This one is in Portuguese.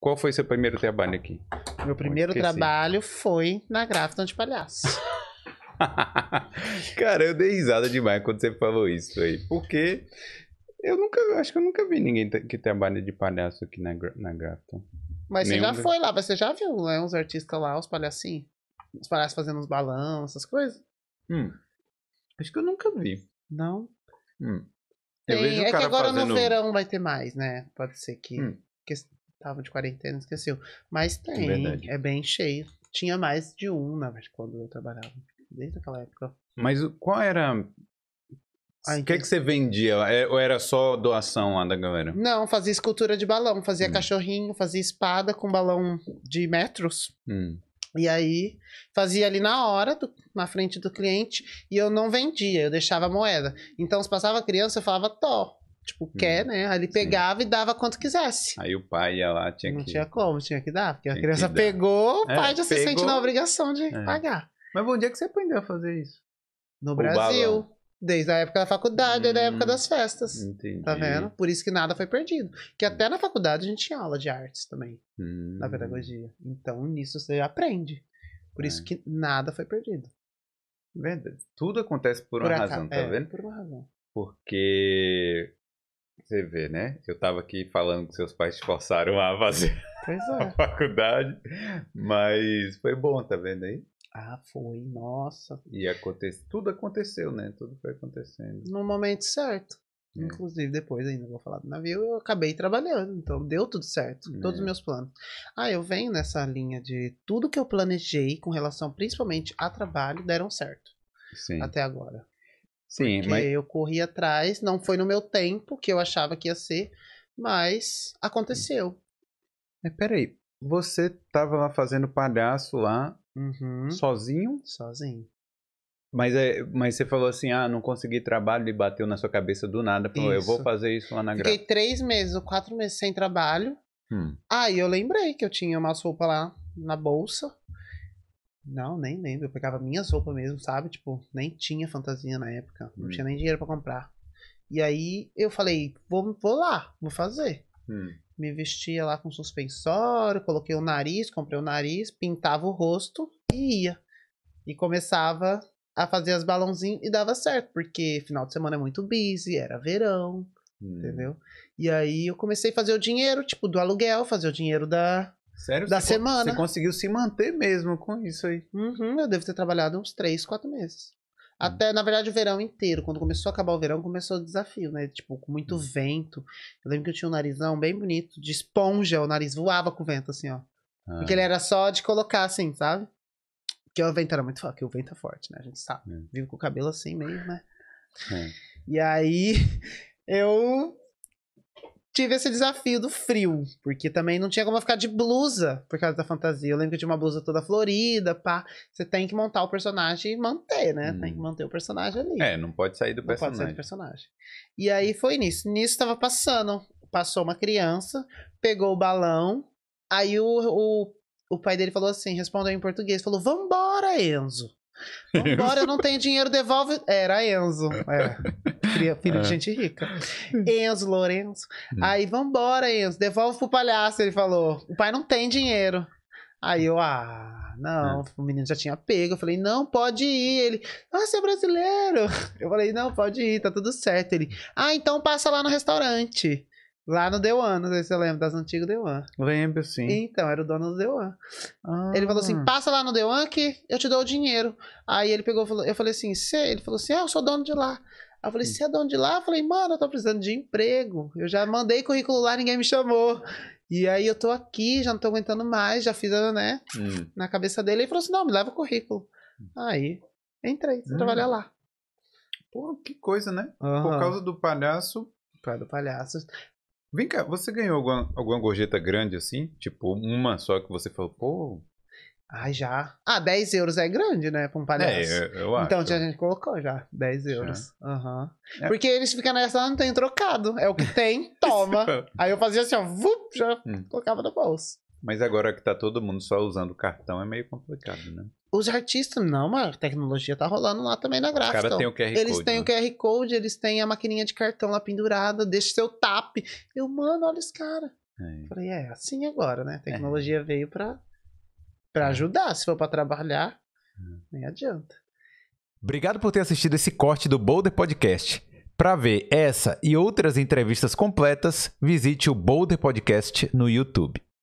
Qual foi seu primeiro trabalho aqui? Meu primeiro trabalho foi na Grafton de palhaço. Cara, eu dei risada demais quando você falou isso aí. Porque eu nunca, acho que eu nunca vi ninguém que trabalha de palhaço aqui na, na Grafton. Mas Nenhum você já foi lá, você já viu né, uns artistas lá, os palhacinhos? Os palhaços fazendo uns balão, essas coisas? Hum. Acho que eu nunca vi. Não? Hum. Tem, é que agora fazendo... no verão vai ter mais, né? Pode ser que... Hum. que tava de quarentena, esqueceu. Mas é tem, é bem cheio. Tinha mais de um, na verdade, quando eu trabalhava, desde aquela época. Mas qual era ah, o que, é que você vendia? É, ou era só doação lá da galera? Não, fazia escultura de balão, fazia hum. cachorrinho, fazia espada com balão de metros. Hum. E aí fazia ali na hora, do, na frente do cliente, e eu não vendia, eu deixava moeda. Então, se passava criança, eu falava, to, tipo, uhum. quer, né? Aí ele pegava sim. e dava quanto quisesse. Aí o pai ia lá, tinha não que... Não tinha como, tinha que dar. Porque a criança pegou, o é, pai é, já pegou. se sente na obrigação de é. pagar. Mas bom dia é que você aprendeu a fazer isso? No o Brasil. Balão. Desde a época da faculdade, hum, da época das festas. Entendi. Tá vendo? Por isso que nada foi perdido. Que até na faculdade a gente tinha aula de artes também, hum. na pedagogia. Então nisso você aprende. Por é. isso que nada foi perdido. Verdade. Tudo acontece por, por uma razão, tá é, vendo? Por uma razão. Porque você vê, né? Eu tava aqui falando que seus pais te forçaram a fazer é. a faculdade, mas foi bom, tá vendo aí? Ah, foi, nossa. E aconte... tudo aconteceu, né? Tudo foi acontecendo. No momento certo. É. Inclusive, depois ainda vou falar do navio, eu acabei trabalhando, então deu tudo certo, é. todos os é. meus planos. Ah, eu venho nessa linha de tudo que eu planejei com relação principalmente a trabalho deram certo. Sim. Até agora. Sim, porque mas... eu corri atrás, não foi no meu tempo que eu achava que ia ser, mas aconteceu. Mas é, peraí, você tava lá fazendo palhaço lá, uhum. sozinho? Sozinho. Mas, é, mas você falou assim, ah, não consegui trabalho e bateu na sua cabeça do nada. Falou, eu vou fazer isso lá na Fiquei gra... três meses ou quatro meses sem trabalho. Hum. Aí eu lembrei que eu tinha umas roupas lá na bolsa. Não, nem lembro. Eu pegava minhas roupas mesmo, sabe? Tipo, nem tinha fantasia na época. Não hum. tinha nem dinheiro para comprar. E aí eu falei, vou, vou lá, vou fazer. Hum. Me vestia lá com suspensório, coloquei o nariz, comprei o nariz, pintava o rosto e ia. E começava a fazer as balãozinhas e dava certo, porque final de semana é muito busy, era verão, hum. entendeu? E aí eu comecei a fazer o dinheiro, tipo, do aluguel, fazer o dinheiro da, Sério? Da você semana. Você conseguiu se manter mesmo com isso aí? Uhum, eu devo ter trabalhado uns três quatro meses. Hum. Até, na verdade, o verão inteiro. Quando começou a acabar o verão, começou o desafio, né? Tipo, com muito uhum. vento. Eu lembro que eu tinha um narizão bem bonito, de esponja. O nariz voava com o vento, assim, ó. Porque ele ah. era só de colocar, assim, sabe? Porque o vento era muito forte. Porque o vento é forte, né? A gente sabe. É. vivo com o cabelo assim mesmo, né? É. E aí, eu tive esse desafio do frio, porque também não tinha como eu ficar de blusa por causa da fantasia. Eu lembro que eu tinha uma blusa toda florida, pá. Você tem que montar o personagem e manter, né? Hum. Tem que manter o personagem ali. É, não pode sair do não personagem. Não pode sair do personagem. E aí foi nisso. Nisso estava passando. Passou uma criança, pegou o balão, aí o, o, o pai dele falou assim, respondeu em português, falou, vambora, Enzo. Vambora, eu não tenho dinheiro, devolve. Era Enzo. É. cria filho é. de gente rica. Hum. Enzo Lourenço. Hum. Aí, vambora, Enzo, devolve pro palhaço, ele falou. O pai não tem dinheiro. Aí eu, ah, não, é. o menino já tinha pego. Eu falei, não, pode ir. Ele, ah, você é brasileiro. Eu falei, não, pode ir, tá tudo certo. Ele, ah, então passa lá no restaurante. Lá no Dewan, não sei se você lembra, das antigas Dewan. Lembro, sim. Então, era o dono do Dewan. Ah. Ele falou assim, passa lá no Dewan que eu te dou o dinheiro. Aí ele pegou, eu falei assim, você? ele falou assim, é, eu sou dono de lá. Aí eu falei, você hum. é dono de lá? Eu falei, mano, eu tô precisando de emprego. Eu já mandei currículo lá, ninguém me chamou. E aí eu tô aqui, já não tô aguentando mais, já fiz, a né? Hum. Na cabeça dele, ele falou assim, não, me leva o currículo. Hum. Aí, entrei, trabalhei hum. lá. Pô, que coisa, né? Uhum. Por causa do palhaço. Por causa do palhaço. Vem cá, você ganhou alguma, alguma gorjeta grande assim? Tipo, uma só que você falou, pô. Ai, já. Ah, 10 euros é grande, né? Pra um palhaço. É, eu, eu então, acho. Então a gente colocou já, 10 euros. Aham. Uhum. É. Porque eles ficam nessa, ah, não tem trocado. É o que tem, toma. Aí eu fazia assim, ó, vup, já hum. colocava no bolso. Mas agora que tá todo mundo só usando cartão é meio complicado, né? Os artistas, não, mas a tecnologia tá rolando lá também na gráfica. O cara tem o QR eles Code. Eles têm né? o QR Code, eles têm a maquininha de cartão lá pendurada, deixa seu tap. Eu, mano, olha esse cara. É. Falei, é assim agora, né? A é. tecnologia é. veio pra, pra é. ajudar. Se for pra trabalhar, é. nem adianta. Obrigado por ter assistido esse corte do Boulder Podcast. Para ver essa e outras entrevistas completas, visite o Boulder Podcast no YouTube.